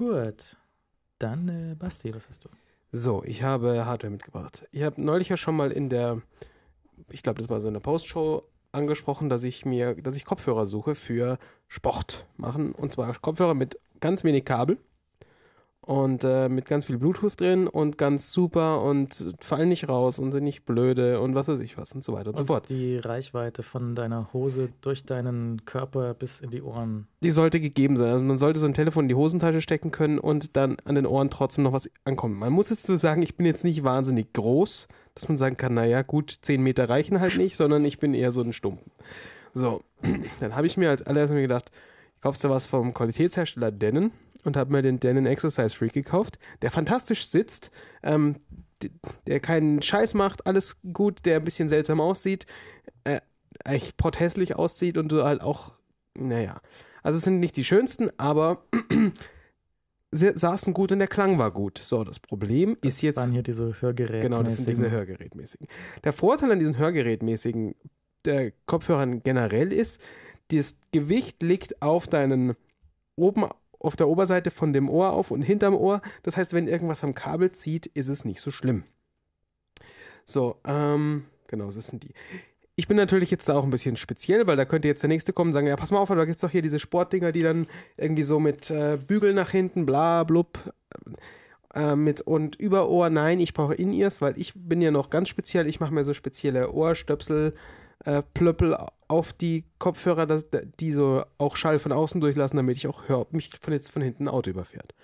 Gut. Dann, äh, Basti, was hast du? So, ich habe Hardware mitgebracht. Ich habe neulich ja schon mal in der, ich glaube, das war so in der Postshow angesprochen, dass ich mir, dass ich Kopfhörer suche für Sport machen. Und zwar Kopfhörer mit ganz wenig Kabel und äh, mit ganz viel Bluetooth drin und ganz super und fallen nicht raus und sind nicht blöde und was weiß ich was und so weiter und, und so fort. Die Reichweite von deiner Hose durch deinen Körper bis in die Ohren. Die sollte gegeben sein. Also man sollte so ein Telefon in die Hosentasche stecken können und dann an den Ohren trotzdem noch was ankommen. Man muss jetzt so sagen, ich bin jetzt nicht wahnsinnig groß, dass man sagen kann, naja, gut, 10 Meter reichen halt nicht, sondern ich bin eher so ein Stumpen. So, dann habe ich mir als allererstes gedacht, kaufst du was vom Qualitätshersteller Denon und habe mir den Denon Exercise Freak gekauft, der fantastisch sitzt, ähm, der keinen Scheiß macht, alles gut, der ein bisschen seltsam aussieht, äh, echt potthässlich aussieht und du halt auch, naja. Also es sind nicht die schönsten, aber sie saßen gut und der Klang war gut. So, das Problem das ist jetzt. Das waren hier diese Hörgerätmäßigen. Genau, das sind diese Hörgerätmäßigen. Der Vorteil an diesen Hörgerätmäßigen Kopfhörern generell ist, das Gewicht liegt auf deinen oben auf der Oberseite von dem Ohr auf und hinterm Ohr. Das heißt, wenn irgendwas am Kabel zieht, ist es nicht so schlimm. So, ähm, genau, das sind die. Ich bin natürlich jetzt da auch ein bisschen speziell, weil da könnte jetzt der Nächste kommen und sagen, ja, pass mal auf, da gibt es doch hier diese Sportdinger, die dann irgendwie so mit äh, Bügel nach hinten, bla, blub, äh, äh, mit und über Ohr, nein, ich brauche In-Ears, weil ich bin ja noch ganz speziell, ich mache mir so spezielle Ohrstöpsel, äh, äh, Plöppel auf die Kopfhörer, dass, die so auch Schall von außen durchlassen, damit ich auch höre, ob mich von jetzt von hinten ein Auto überfährt.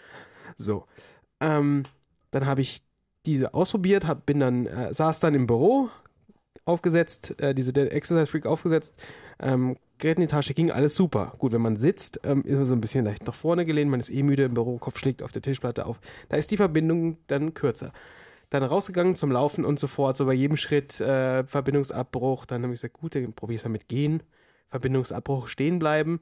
So. Ähm, dann habe ich diese ausprobiert, hab, bin dann, äh, saß dann im Büro, aufgesetzt, äh, diese Exercise Freak aufgesetzt, ähm, Gerät in die Tasche, ging alles super. Gut, wenn man sitzt, ähm, ist man so ein bisschen leicht nach vorne gelehnt, man ist eh müde im Büro, Kopf schlägt auf der Tischplatte auf. Da ist die Verbindung dann kürzer dann rausgegangen zum Laufen und so fort. So bei jedem Schritt äh, Verbindungsabbruch. Dann habe ich gesagt, gut, dann probier's mal halt mit Gehen. Verbindungsabbruch stehen bleiben.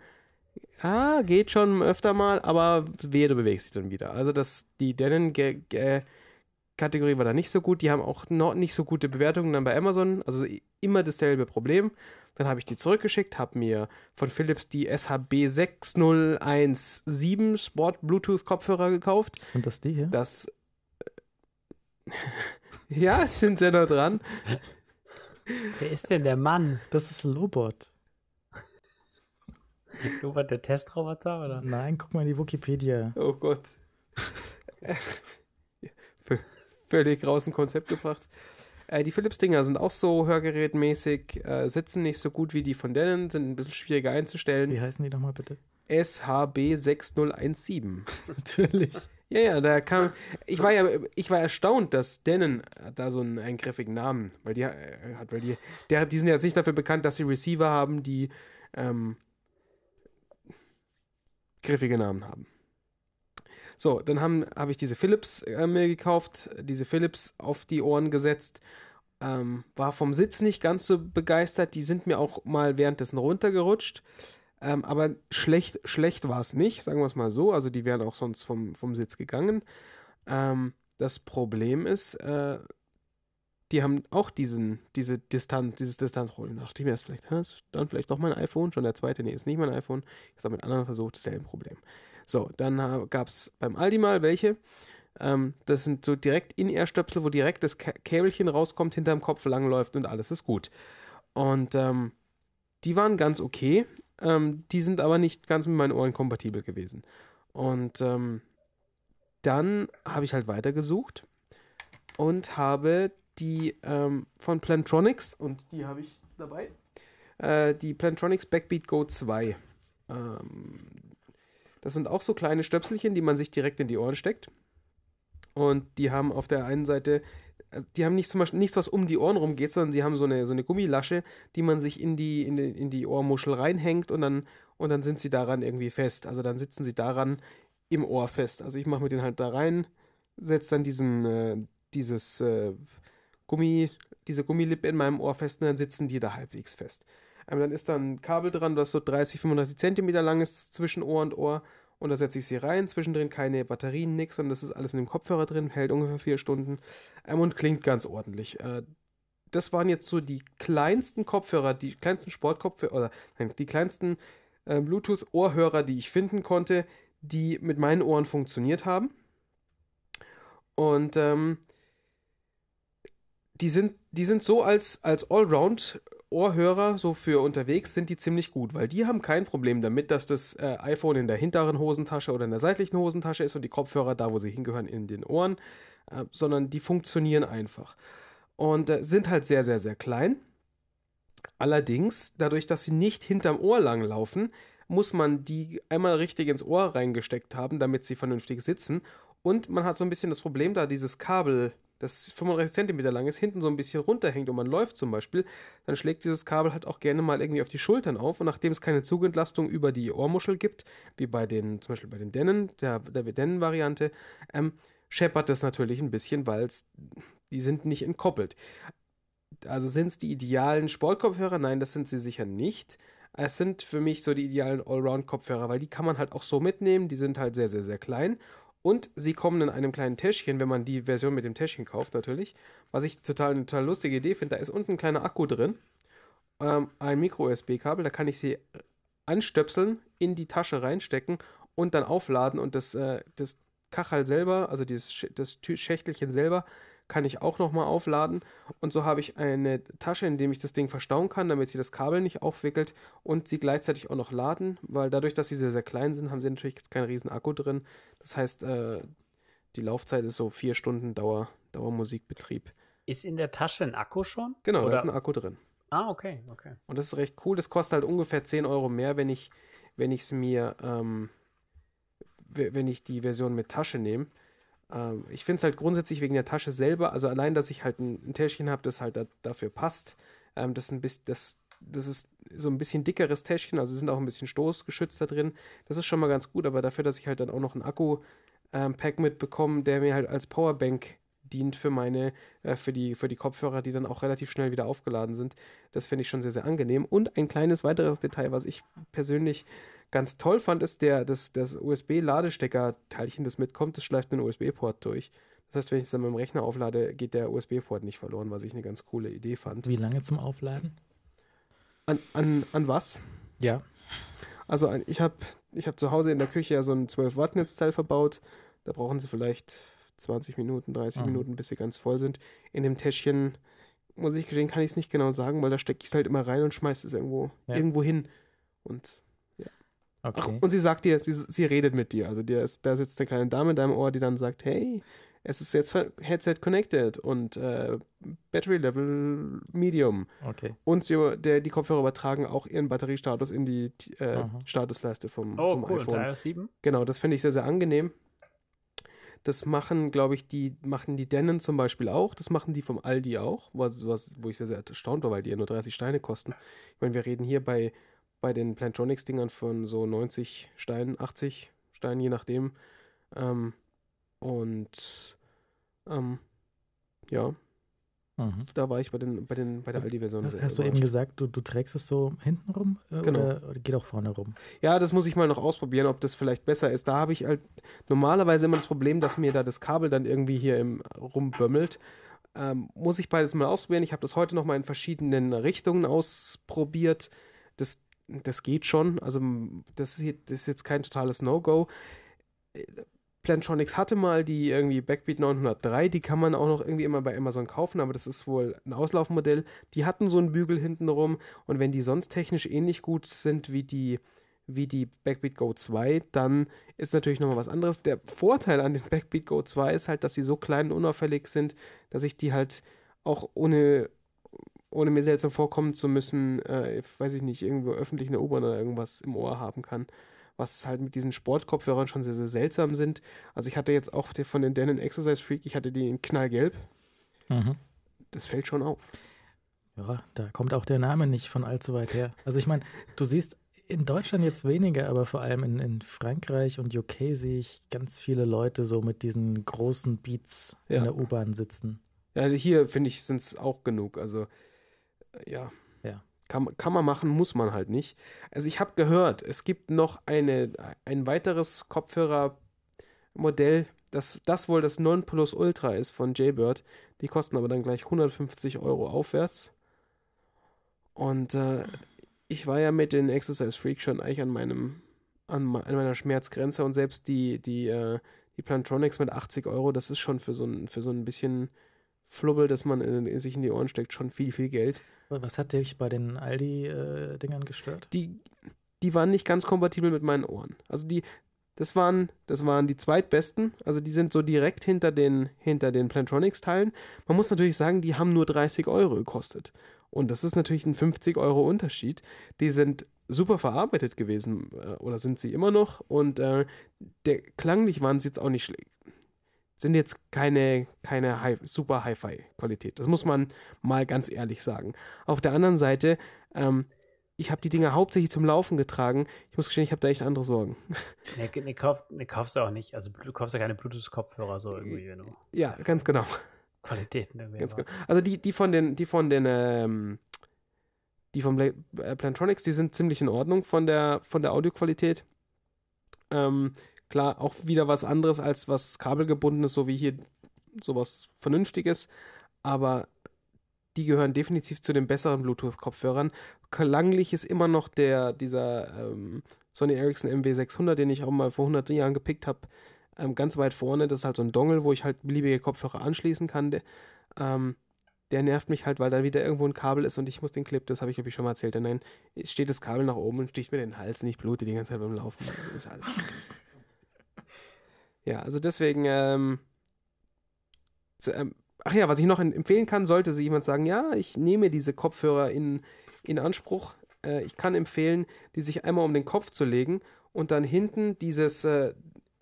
Ah, geht schon öfter mal, aber wehe, du bewegst dich dann wieder. Also das, die Dennen-Kategorie war da nicht so gut. Die haben auch noch nicht so gute Bewertungen dann bei Amazon. Also immer dasselbe Problem. Dann habe ich die zurückgeschickt, habe mir von Philips die SHB 6017 Sport Bluetooth Kopfhörer gekauft. Sind das die hier? Das ja, sind sie noch dran. Wer ist denn der Mann? Das ist Lobot. Lobot der Testroboter, oder? Nein, guck mal in die Wikipedia. Oh Gott. V völlig raus im Konzept gebracht. Äh, die Philips-Dinger sind auch so hörgerätmäßig, äh, sitzen nicht so gut wie die von denen, sind ein bisschen schwieriger einzustellen. Wie heißen die nochmal bitte? SHB 6017. Natürlich. Ja, ja, da kam. Ich war ja, ich war erstaunt, dass Denon da so einen, einen griffigen Namen, weil die äh, hat, weil die, der, die sind jetzt nicht dafür bekannt, dass sie Receiver haben, die ähm, griffige Namen haben. So, dann habe hab ich diese Philips äh, mir gekauft, diese Philips auf die Ohren gesetzt. Ähm, war vom Sitz nicht ganz so begeistert. Die sind mir auch mal währenddessen runtergerutscht. Ähm, aber schlecht, schlecht war es nicht, sagen wir es mal so. Also die wären auch sonst vom, vom Sitz gegangen. Ähm, das Problem ist, äh, die haben auch diesen, diese Distanz, dieses Distanzrollen. Dachte ich mir erst vielleicht, hä, ist dann vielleicht doch mein iPhone, schon der zweite, nee, ist nicht mein iPhone. Ich habe mit anderen versucht, dasselbe Problem. So, dann gab es beim Aldi mal welche. Ähm, das sind so direkt In-Ear-Stöpsel, wo direkt das K Käbelchen rauskommt, hinterm Kopf langläuft und alles ist gut. Und ähm, die waren ganz okay. Ähm, die sind aber nicht ganz mit meinen Ohren kompatibel gewesen. Und ähm, dann habe ich halt weitergesucht und habe die ähm, von Plantronics, und die habe ich dabei, äh, die Plantronics Backbeat Go 2. Ähm, das sind auch so kleine Stöpselchen, die man sich direkt in die Ohren steckt. Und die haben auf der einen Seite die haben nicht zum Beispiel nichts, was um die Ohren rumgeht, sondern sie haben so eine, so eine Gummilasche, die man sich in die, in, die, in die Ohrmuschel reinhängt und dann, und dann sind sie daran irgendwie fest. Also dann sitzen sie daran im Ohr fest. Also ich mache mir den halt da rein, setze dann diesen, äh, dieses äh, Gummi, diese Gummilippe in meinem Ohr fest und dann sitzen die da halbwegs fest. Ähm, dann ist da ein Kabel dran, was so 30, 35 Zentimeter lang ist zwischen Ohr und Ohr und da setze ich sie rein. Zwischendrin keine Batterien, nichts. und das ist alles in dem Kopfhörer drin, hält ungefähr vier Stunden ähm, und klingt ganz ordentlich. Äh, das waren jetzt so die kleinsten Kopfhörer, die kleinsten Sportkopfhörer oder nein, die kleinsten äh, Bluetooth-Ohrhörer, die ich finden konnte, die mit meinen Ohren funktioniert haben. Und ähm, die sind, die sind so als, als Allround Ohrhörer so für unterwegs sind die ziemlich gut, weil die haben kein Problem damit, dass das äh, iPhone in der hinteren Hosentasche oder in der seitlichen Hosentasche ist und die Kopfhörer da, wo sie hingehören, in den Ohren, äh, sondern die funktionieren einfach und äh, sind halt sehr, sehr, sehr klein. Allerdings, dadurch, dass sie nicht hinterm Ohr lang laufen, muss man die einmal richtig ins Ohr reingesteckt haben, damit sie vernünftig sitzen. Und man hat so ein bisschen das Problem, da dieses Kabel das 35 cm lang ist, hinten so ein bisschen runterhängt und man läuft zum Beispiel, dann schlägt dieses Kabel halt auch gerne mal irgendwie auf die Schultern auf und nachdem es keine Zugentlastung über die Ohrmuschel gibt, wie bei den, zum Beispiel bei den Dennen, der, der Dennen-Variante, ähm, scheppert das natürlich ein bisschen, weil die sind nicht entkoppelt. Also sind es die idealen Sportkopfhörer? Nein, das sind sie sicher nicht. Es sind für mich so die idealen Allround-Kopfhörer, weil die kann man halt auch so mitnehmen. Die sind halt sehr, sehr, sehr klein und sie kommen in einem kleinen Täschchen, wenn man die Version mit dem Täschchen kauft, natürlich. Was ich total eine total lustige Idee finde, da ist unten ein kleiner Akku drin, ähm, ein Micro-USB-Kabel, da kann ich sie anstöpseln, in die Tasche reinstecken und dann aufladen und das, äh, das Kachel selber, also dieses, das Schächtelchen selber, kann ich auch nochmal aufladen. Und so habe ich eine Tasche, in der ich das Ding verstauen kann, damit sie das Kabel nicht aufwickelt und sie gleichzeitig auch noch laden, weil dadurch, dass sie sehr, sehr klein sind, haben sie natürlich jetzt keinen riesen Akku drin. Das heißt, äh, die Laufzeit ist so vier Stunden Dauer, Dauermusikbetrieb. Ist in der Tasche ein Akku schon? Genau, Oder? da ist ein Akku drin. Ah, okay, okay. Und das ist recht cool. Das kostet halt ungefähr 10 Euro mehr, wenn ich, wenn ich es mir, ähm, wenn ich die Version mit Tasche nehme. Ähm, ich finde es halt grundsätzlich wegen der Tasche selber, also allein, dass ich halt ein, ein Täschchen habe, das halt da, dafür passt, ähm, das, ein bisschen, das, das ist so ein bisschen dickeres Täschchen, also sind auch ein bisschen stoßgeschützter da drin. Das ist schon mal ganz gut, aber dafür, dass ich halt dann auch noch einen Akku-Pack ähm, mitbekomme, der mir halt als Powerbank dient für meine, äh, für die, für die Kopfhörer, die dann auch relativ schnell wieder aufgeladen sind. Das finde ich schon sehr, sehr angenehm. Und ein kleines weiteres Detail, was ich persönlich ganz toll fand, ist der, das, das USB-Ladestecker-Teilchen, das mitkommt, das schleift einen USB-Port durch. Das heißt, wenn ich es an meinem Rechner auflade, geht der USB-Port nicht verloren, was ich eine ganz coole Idee fand. Wie lange zum Aufladen? An, an, an was? Ja. Also ich habe ich hab zu Hause in der Küche ja so ein 12-Watt-Netzteil verbaut. Da brauchen sie vielleicht 20 Minuten, 30 mhm. Ah. Minuten, bis sie ganz voll sind. In dem Täschchen, muss ich gestehen, kann ich es nicht genau sagen, weil da stecke ich es halt immer rein und schmeiße es irgendwo, ja. irgendwo hin. Und ja. Okay. Ach, und sie sagt dir, sie, sie redet mit dir. Also dir ist, da sitzt eine kleine Dame in deinem Ohr, die dann sagt, hey, es ist jetzt Headset connected und äh, Battery Level Medium. Okay. Und sie, der, die Kopfhörer übertragen auch ihren Batteriestatus in die äh, Statusleiste vom, oh, vom cool. iPhone. Und iOS 7? Genau, das finde ich sehr, sehr angenehm. Das machen, glaube ich, die, machen die Dennen zum Beispiel auch. Das machen die vom Aldi auch, was, was, wo ich sehr, sehr erstaunt war, weil die ja nur 30 Steine kosten. Ich meine, wir reden hier bei, bei den Plantronics-Dingern von so 90 Steinen, 80 Steinen, je nachdem. Ähm, und ähm, ja, Mhm. Da war ich bei, den, bei, den, bei der also, Aldi-Version. Hast, hast du eben gesagt, du, du trägst es so hinten rum äh, genau. Oder, oder, geht auch vorne rum? Ja, das muss ich mal noch ausprobieren, ob das vielleicht besser ist. Da habe ich halt normalerweise immer das Problem, dass mir da das Kabel dann irgendwie hier im, rumbömmelt. Ähm, muss ich beides mal ausprobieren. Ich habe das heute noch mal in verschiedenen Richtungen ausprobiert. Das, das geht schon. Also das, das ist jetzt kein totales No-Go äh, Plantronics hatte mal die irgendwie Backbeat 903, die kann man auch noch irgendwie immer bei Amazon kaufen, aber das ist wohl ein Auslaufmodell. Die hatten so einen Bügel hinten rum und wenn die sonst technisch ähnlich gut sind wie die wie die Backbeat Go 2, dann ist natürlich nochmal was anderes. Der Vorteil an den Backbeat Go 2 ist halt, dass sie so klein und unauffällig sind, dass ich die halt auch ohne, ohne mir seltsam vorkommen zu müssen, äh, weiß ich nicht, irgendwo öffentlich in der U-Bahn oder irgendwas im Ohr haben kann was halt mit diesen Sportkopfhörern schon sehr, sehr seltsam sind. Also ich hatte jetzt auch von den Denon Exercise Freak, ich hatte die in knallgelb. Mhm. Das fällt schon auf. Ja, da kommt auch der Name nicht von allzu weit her. Also ich meine, du siehst in Deutschland jetzt weniger, aber vor allem in, in, Frankreich und UK sehe ich ganz viele Leute so mit diesen großen Beats ja. in der U-Bahn sitzen. Ja, hier finde ich, sind es auch genug. Also ja, kann, kann man machen, muss man halt nicht. Also ich habe gehört, es gibt noch eine, ein weiteres Kopfhörermodell, das, das wohl das Nonplus Ultra ist von Jaybird. Die kosten aber dann gleich 150 Euro aufwärts. Und äh, ich war ja mit den Exercise Freak schon eigentlich an meinem an, meiner Schmerzgrenze und selbst die die äh, die Plantronics mit 80 Euro, das ist schon für so ein für so ein bisschen Flubbel, das man in, in sich in die Ohren steckt, schon viel, viel Geld. Was hat dich bei den Aldi-Dingern äh, gestört? Die, die waren nicht ganz kompatibel mit meinen Ohren. Also die, das waren, das waren die zweitbesten. Also die sind so direkt hinter den, hinter den Plantronics-Teilen. Man muss natürlich sagen, die haben nur 30 Euro gekostet. Und das ist natürlich ein 50 Euro Unterschied. Die sind super verarbeitet gewesen äh, oder sind sie immer noch. Und äh, der, klanglich waren sie jetzt auch nicht schlecht sind jetzt keine, keine Hi super Hi-Fi-Qualität. Das muss man mal ganz ehrlich sagen. Auf der anderen Seite, ähm, ich habe die Dinger hauptsächlich zum Laufen getragen. Ich muss gestehen, ich habe da echt andere Sorgen. Ne, ne, kauf, ne, kaufst du auch nicht. Also du kaufst ja keine Bluetooth-Kopfhörer so irgendwie. Genau. Ja, ganz genau. Qualitäten irgendwie. Ganz genau. genau. Also die, die von den, die von den, ähm, die von äh, Plantronics, die sind ziemlich in Ordnung von der, von der Audioqualität. Ähm, Klar, auch wieder was anderes als was kabelgebundenes, so wie hier sowas Vernünftiges. Aber die gehören definitiv zu den besseren Bluetooth-Kopfhörern. Klanglich ist immer noch der, dieser ähm, Sony Ericsson MW600, den ich auch mal vor 100 Jahren gepickt habe, ähm, ganz weit vorne. Das ist halt so ein Dongle, wo ich halt beliebige Kopfhörer anschließen kann. De, ähm, der nervt mich halt, weil da wieder irgendwo ein Kabel ist und ich muss den Clip, das habe ich, glaube ich, schon mal erzählt. Nein, steht das Kabel nach oben und sticht mir den Hals und ich blute die ganze Zeit beim Laufen. Das ist alles scheiße. Ja, also deswegen, ähm, ähm, ach ja, was ich noch empfehlen kann, sollte sich jemand sagen, ja, ich nehme diese Kopfhörer in, in Anspruch. Äh, ich kann empfehlen, die sich einmal um den Kopf zu legen und dann hinten dieses, äh,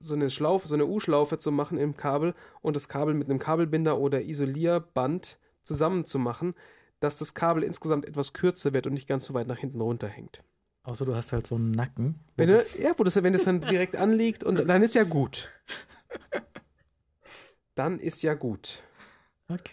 so eine Schlaufe, so eine U-Schlaufe zu machen im Kabel und das Kabel mit einem Kabelbinder oder Isolierband zusammenzumachen, dass das Kabel insgesamt etwas kürzer wird und nicht ganz so weit nach hinten runterhängt. Außer du hast halt so einen Nacken. Wenn du, das, ja, wo das, wenn es dann direkt anliegt und dann ist ja gut. Dann ist ja gut. Okay.